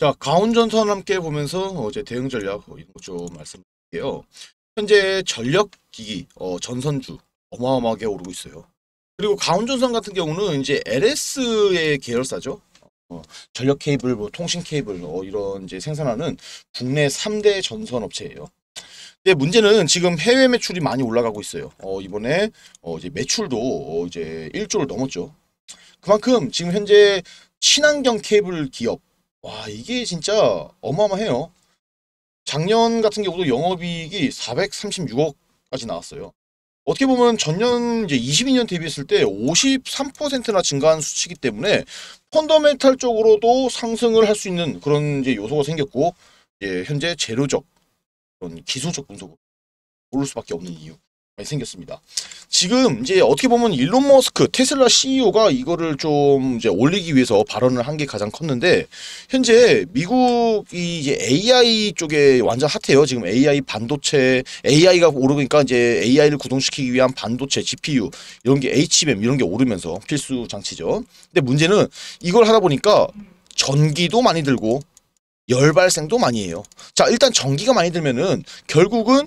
자, 가온전선 함께 보면서 어제 대응 전략 뭐 이런 거좀 말씀드릴게요. 현재 전력기기 어, 전선주 어마어마하게 오르고 있어요. 그리고 가온전선 같은 경우는 이제 LS의 계열사죠. 어, 전력 케이블, 뭐 통신 케이블 어, 이런 이제 생산하는 국내 3대 전선 업체예요. 근데 문제는 지금 해외 매출이 많이 올라가고 있어요. 어, 이번에 어, 이제 매출도 어, 이제 1조를 넘었죠. 그만큼 지금 현재 친환경 케이블 기업 와 이게 진짜 어마어마해요. 작년 같은 경우도 영업이익이 436억까지 나왔어요. 어떻게 보면 전년 이제 22년 대비했을 때 53%나 증가한 수치이기 때문에 펀더멘탈 쪽으로도 상승을 할 수 있는 그런 이제 요소가 생겼고 예, 현재 재료적 그런 기술적 분석으로 오를 수밖에 없는 이유가 생겼습니다. 지금 이제 어떻게 보면 일론 머스크 테슬라 CEO가 이거를 좀 이제 올리기 위해서 발언을 한 게 가장 컸는데 현재 미국이 이제 AI 쪽에 완전 핫해요. 지금 AI 반도체 AI가 오르니까 이제 AI를 구동시키기 위한 반도체 GPU 이런 게 HBM 이런 게 오르면서 필수 장치죠. 근데 문제는 이걸 하다 보니까 전기도 많이 들고 열발생도 많이 해요. 자, 일단 전기가 많이 들면은 결국은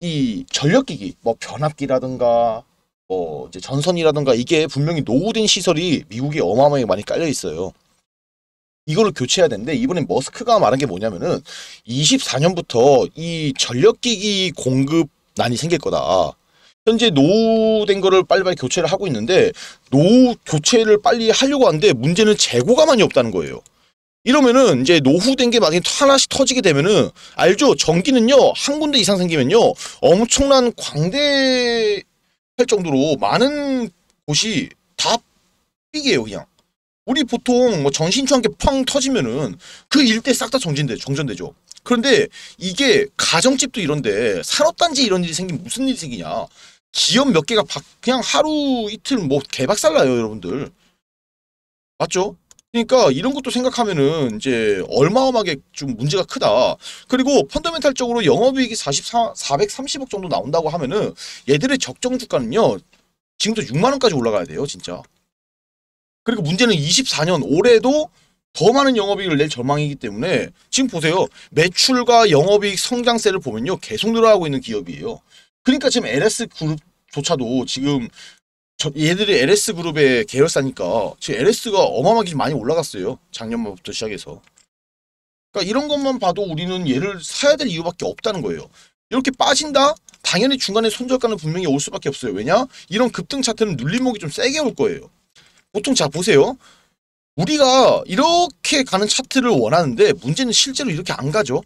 이 전력기기, 뭐 변압기라든가 뭐 이제 전선이라든가 이게 분명히 노후된 시설이 미국에 어마어마하게 많이 깔려 있어요. 이거를 교체해야 되는데 이번에 머스크가 말한 게 뭐냐면은 24년부터 이 전력기기 공급난이 생길 거다. 현재 노후된 거를 빨리빨리 교체를 하고 있는데 노후 교체를 빨리 하려고 하는데 문제는 재고가 많이 없다는 거예요. 이러면은 이제 노후된 게 만약에 하나씩 터지게 되면은 알죠? 전기는요 한 군데 이상 생기면요 엄청난 광대할 정도로 많은 곳이 다삐게요 그냥. 우리 보통 뭐 전신초 한게펑 터지면은 그 일대 싹 다 정진돼 정전되죠. 그런데 이게 가정집도 이런데 산업단지 이런 일이 생기면 무슨 일이 생기냐? 기업 몇 개가 그냥 하루 이틀 뭐 개박살나요 여러분들. 맞죠? 그러니까 이런 것도 생각하면은 이제 얼마어마하게 좀 문제가 크다. 그리고 펀더멘탈적으로 영업이익이 44, 430억 정도 나온다고 하면은 얘들의 적정 주가는요. 지금도 6만원까지 올라가야 돼요. 진짜. 그리고 문제는 24년 올해도 더 많은 영업이익을 낼 절망이기 때문에 지금 보세요. 매출과 영업이익 성장세를 보면요. 계속 늘어나고 있는 기업이에요. 그러니까 지금 LS 그룹조차도 지금 저 얘들이 LS 그룹의 계열사니까 지금 LS가 어마어마하게 많이 올라갔어요. 작년부터 시작해서. 그러니까 이런 것만 봐도 우리는 얘를 사야 될 이유밖에 없다는 거예요. 이렇게 빠진다? 당연히 중간에 손절가는 분명히 올 수밖에 없어요. 왜냐? 이런 급등 차트는 눌림목이 좀 세게 올 거예요. 보통 자 보세요. 우리가 이렇게 가는 차트를 원하는데 문제는 실제로 이렇게 안 가죠.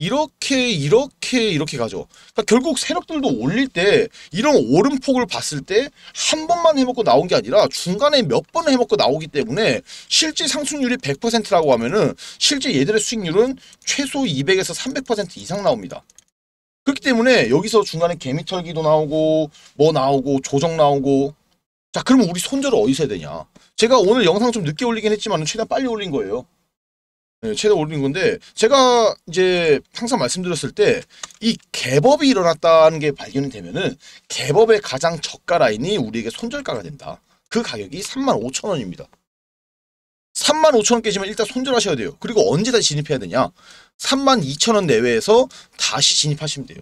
이렇게 이렇게 이렇게 가죠. 그러니까 결국 세력들도 올릴 때 이런 오름폭을 봤을 때 한 번만 해먹고 나온 게 아니라 중간에 몇 번 해먹고 나오기 때문에 실제 상승률이 100%라고 하면은 실제 얘들의 수익률은 최소 200에서 300% 이상 나옵니다. 그렇기 때문에 여기서 중간에 개미털기도 나오고 뭐 나오고 조정 나오고 자 그러면 우리 손절을 어디서 해야 되냐 제가 오늘 영상 좀 늦게 올리긴 했지만 최대한 빨리 올린 거예요 예, 최대 올린 건데 제가 이제 항상 말씀드렸을 때 이 개법이 일어났다는 게 발견이 되면은 개법의 가장 저가 라인이 우리에게 손절가가 된다. 그 가격이 35,000원입니다. 35,000원 깨지면 일단 손절하셔야 돼요. 그리고 언제 다시 진입해야 되냐? 32,000원 내외에서 다시 진입하시면 돼요.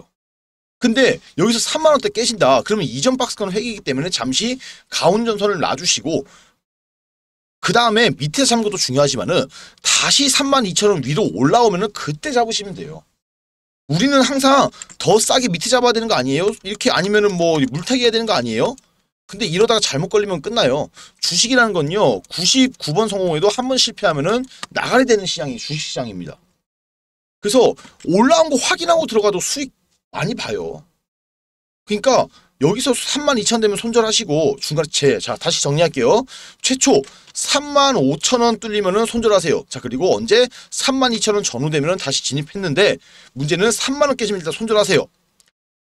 근데 여기서 3만원대 깨신다 그러면 이전 박스권 회기이기 때문에 잠시 가온전선을 놔주시고 그 다음에 밑에 잡는 것도 중요하지만은 다시 32,000원 위로 올라오면은 그때 잡으시면 돼요. 우리는 항상 더 싸게 밑에 잡아야 되는 거 아니에요? 이렇게 아니면은 뭐 물타기 해야 되는 거 아니에요? 근데 이러다가 잘못 걸리면 끝나요. 주식이라는 건요. 99번 성공해도 한 번 실패하면은 나가야 되는 시장이 주식시장입니다. 그래서 올라온 거 확인하고 들어가도 수익 많이 봐요. 그러니까 여기서 3 2 0 0천 되면 손절하시고 중간에 제, 자 다시 정리할게요. 최초 3 5 0 0 0원뚫리면 손절하세요. 자 그리고 언제 3 2 0 0 0원전후되면 다시 진입했는데 문제는 3만 원 깨지면 일단 손절하세요.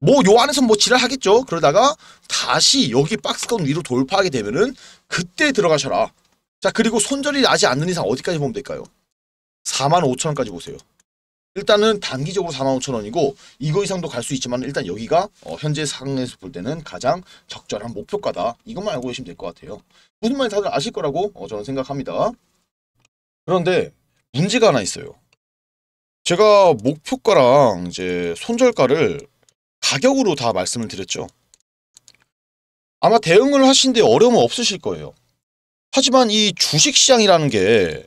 뭐요 안에서 뭐 지랄하겠죠. 그러다가 다시 여기 박스권 위로 돌파하게 되면은 그때 들어가셔라. 자 그리고 손절이 나지 않는 이상 어디까지 보면 될까요? 4 5 0 0 0 원까지 보세요. 일단은 단기적으로 45,000원이고 이거 이상도 갈 수 있지만 일단 여기가 어 현재 상황에서 볼 때는 가장 적절한 목표가다. 이것만 알고 계시면 될 것 같아요. 무슨 말인지 다들 아실 거라고 어 저는 생각합니다. 그런데 문제가 하나 있어요. 제가 목표가랑 이제 손절가를 가격으로 다 말씀을 드렸죠. 아마 대응을 하시는데 어려움은 없으실 거예요. 하지만 이 주식시장이라는 게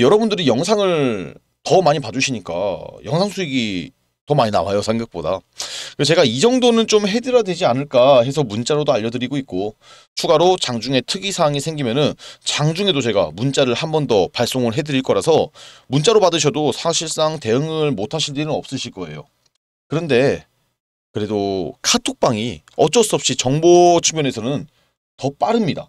여러분들이 영상을 더 많이 봐주시니까 영상 수익이 더 많이 나와요 생각보다 제가 이 정도는 좀 해드려야 되지 않을까 해서 문자로도 알려드리고 있고 추가로 장중에 특이사항이 생기면 은 장중에도 제가 문자를 한 번 더 발송을 해드릴 거라서 문자로 받으셔도 사실상 대응을 못하실 일은 없으실 거예요 그런데 그래도 카톡방이 어쩔 수 없이 정보 측면에서는 더 빠릅니다